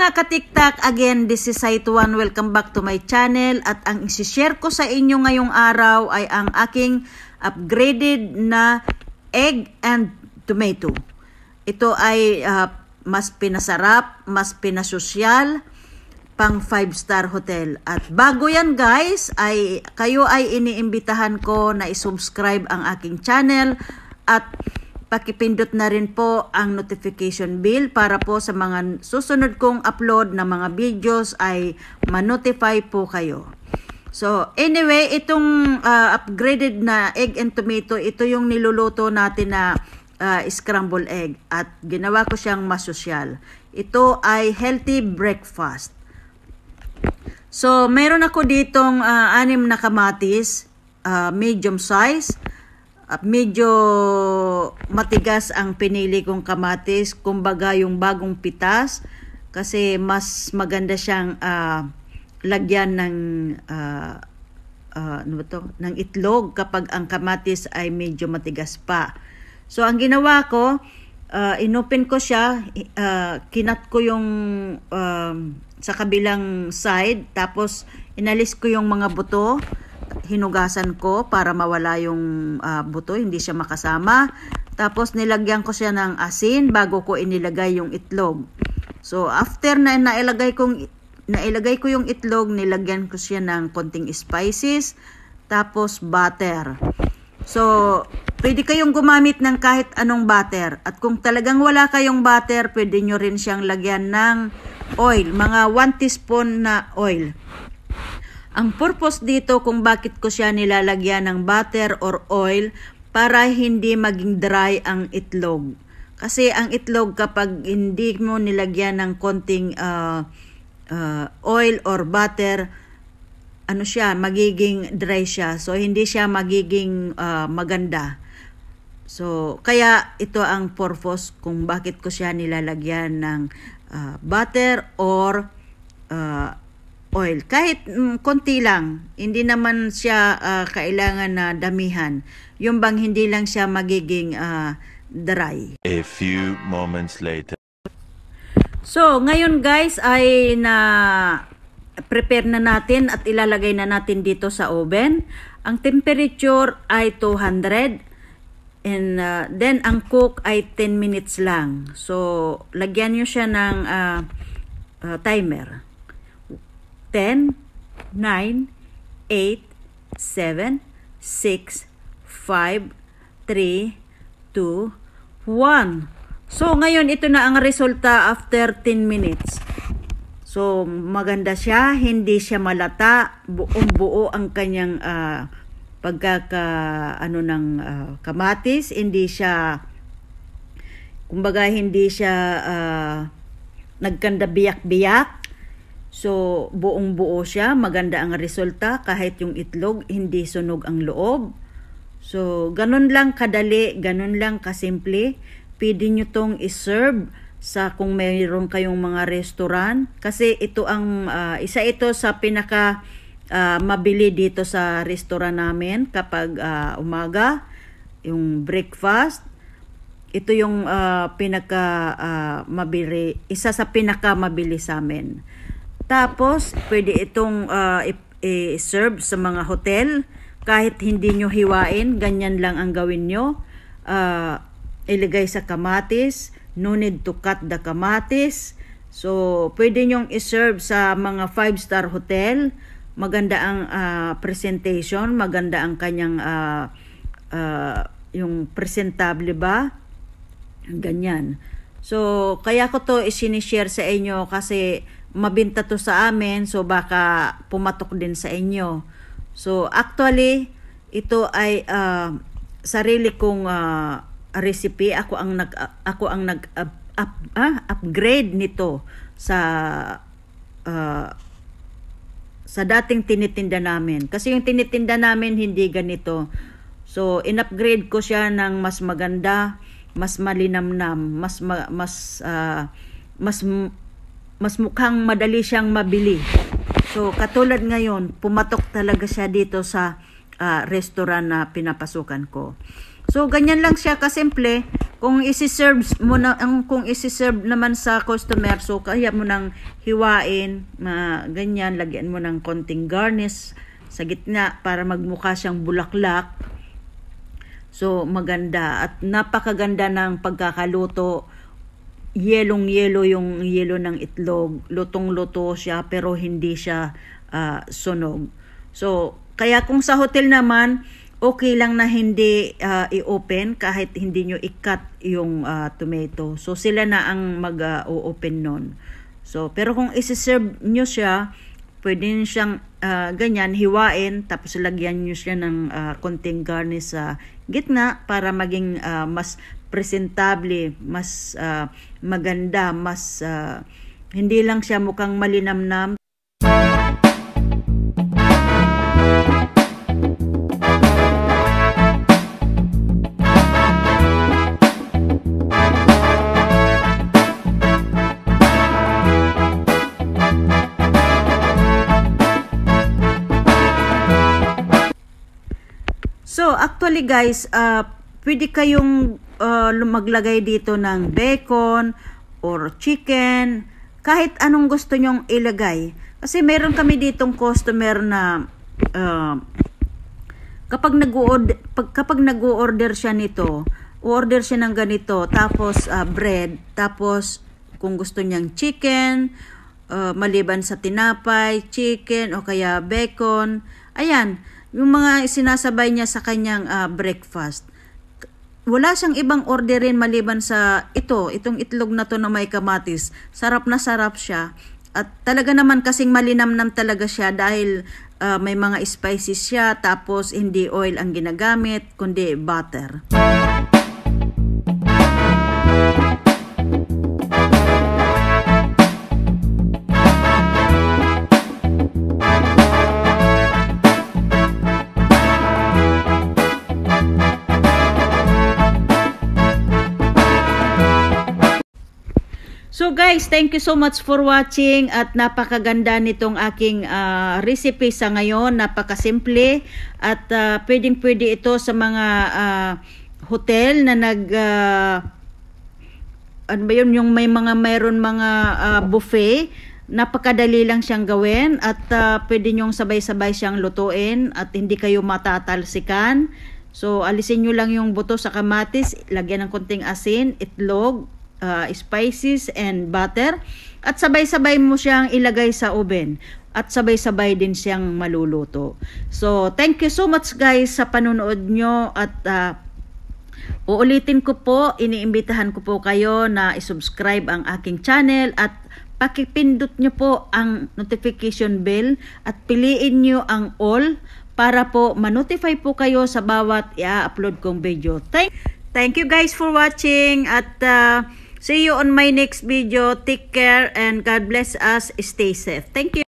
mga katiktak, again, this is Saituan. Welcome back to my channel. At ang isishare ko sa inyo ngayong araw ay ang aking upgraded na egg and tomato. Ito ay uh, mas pinasarap, mas pinasosyal, pang 5-star hotel. At bago yan guys, ay kayo ay iniimbitahan ko na isubscribe ang aking channel at Pakipindot na rin po ang notification bell para po sa mga susunod kong upload na mga videos ay ma-notify po kayo. So, anyway, itong uh, upgraded na egg and tomato, ito yung niluluto natin na uh, ah, scramble egg at ginawa ko siyang masosyal. Ito ay healthy breakfast. So, meron ako ditong uh, anim na kamatis, uh, medium size. Ah, medyo matigas ang pinili kong kamatis, kumbaga yung bagong pitas kasi mas maganda siyang uh, lagyan ng uh, uh, ano ba to? ng itlog kapag ang kamatis ay medyo matigas pa. So ang ginawa ko, uh, inopen ko siya, uh, kinat ko yung uh, sa kabilang side tapos inalis ko yung mga buto hinugasan ko para mawala yung uh, buto, hindi siya makasama. Tapos nilagyan ko siya ng asin bago ko inilagay yung itlog. So after na nailagay kong nailagay ko yung itlog, nilagyan ko siya ng konting spices, tapos butter. So, pwede kayong gumamit ng kahit anong butter. At kung talagang wala kayong butter, pwede nyo rin siyang lagyan ng oil. Mga 1 teaspoon na oil. Ang purpose dito kung bakit ko siya nilalagyan ng butter or oil para hindi maging dry ang itlog. Kasi ang itlog kapag hindi mo nilagyan ng konting uh, uh, oil or butter, ano siya, magiging dry siya. So hindi siya magiging uh, maganda. So, kaya ito ang purpose kung bakit ko siya nilalagyan ng uh, butter or uh, oil. Kahit mm, konti lang, hindi naman siya uh, kailangan na damihan. Yung bang hindi lang siya magiging uh, dry. A few moments later. So, ngayon guys ay na prepare na natin at ilalagay na natin dito sa oven. Ang temperature ay 200 and uh, then ang cook ay 10 minutes lang. So, lagyan niyo siya ng uh, uh, timer. 10, 9, 8, 7, 6, 5, 3, 2, 1. So, ngayon ito na ang resulta after 10 minutes. So, maganda siya, hindi siya malata, buong buo ang kanyang uh, pagkaka ano ng uh, kamatis, hindi siya kumbaga hindi siya uh, nagkanda biyak-biyak So, buong buo siya, maganda ang resulta kahit yung itlog hindi sunog ang loob. So, ganun lang kadali, ganun lang kasimple. Pwede nyo tong iserve sa kung mayroon kayong mga restaurant. Kasi ito ang, uh, isa ito sa pinaka uh, mabili dito sa restaurant namin kapag uh, umaga, yung breakfast. Ito yung uh, pinaka uh, mabili, isa sa pinaka mabili sa amin. Tapos, pwede itong uh, i-serve sa mga hotel. Kahit hindi nyo hiwain, ganyan lang ang gawin nyo. Uh, ah, iligay sa kamatis. No need to cut the kamatis. So, pwede nyong i-serve sa mga 5-star hotel. Maganda ang uh, presentation. Maganda ang kanyang uh, uh, yung presentable ba. Ganyan. So, kaya ko to isinishare sa inyo kasi mabinta to sa amin so baka pumatok din sa inyo. So actually ito ay uh, sarili kong uh, recipe ako ang nag ako ang nag up, up, ah, upgrade nito sa uh, sa dating tinitinda namin kasi yung tinitinda namin hindi ganito. So in-upgrade ko siya ng mas maganda, mas malinamnam, mas ma, mas uh, mas mas mukhang madali siyang mabili. So katulad ngayon, pumatok talaga siya dito sa uh, restaurant na pinapasukan ko. So ganyan lang siya kasimple. Kung isi-serve mo na ang kung isi-serve naman sa customer, so kaya mo nang hiwain, uh, ganyan lagyan mo ng konting garnish sa gitna para magmukha siyang bulaklak. So maganda at napakaganda ng pagkakaluto yelong-yelo yung yelo ng itlog. Lutong-luto siya pero hindi siya uh, sunog. So, kaya kung sa hotel naman, okay lang na hindi uh, i-open kahit hindi nyo i-cut yung uh, tomato. So, sila na ang mag-open uh, nun. So, pero kung isi-serve nyo siya, pwede nyo siyang uh, ganyan, hiwain, tapos lagyan nyo siya ng uh, konting garnish sa gitna para maging uh, mas presentable, mas uh, maganda, mas uh, hindi lang siya mukhang malinamnam. So, actually guys, uh, pwede kayong uh, maglagay dito ng bacon or chicken, kahit anong gusto nyong ilagay. Kasi meron kami ditong customer na uh, kapag nag-order kapag nag-order siya nito, order siya ng ganito, tapos uh, bread, tapos kung gusto niyang chicken, uh, maliban sa tinapay, chicken o kaya bacon. Ayan, yung mga sinasabay niya sa kanyang uh, breakfast wala siyang ibang order orderin maliban sa ito, itong itlog na to na may kamatis. Sarap na sarap siya. At talaga naman kasing malinamnam talaga siya dahil uh, may mga spices siya tapos hindi oil ang ginagamit kundi butter. guys, thank you so much for watching at napakaganda nitong aking uh, recipe sa ngayon. Napakasimple at uh, pwedeng pwede ito sa mga uh, hotel na nag... Uh, ano ba yun? Yung may mga mayroon mga uh, buffet. Napakadali lang siyang gawin at uh, pwede nyong sabay-sabay siyang lutuin at hindi kayo matatalsikan. So alisin nyo lang yung buto sa kamatis, lagyan ng konting asin, itlog, uh, spices and butter at sabay-sabay mo siyang ilagay sa oven at sabay-sabay din siyang maluluto. So, thank you so much guys sa panonood nyo at uh, uulitin ko po, iniimbitahan ko po kayo na isubscribe ang aking channel at pakipindot nyo po ang notification bell at piliin nyo ang all para po ma-notify po kayo sa bawat i-upload kong video. Thank, thank you guys for watching at uh, See you on my next video. Take care and God bless us. Stay safe. Thank you.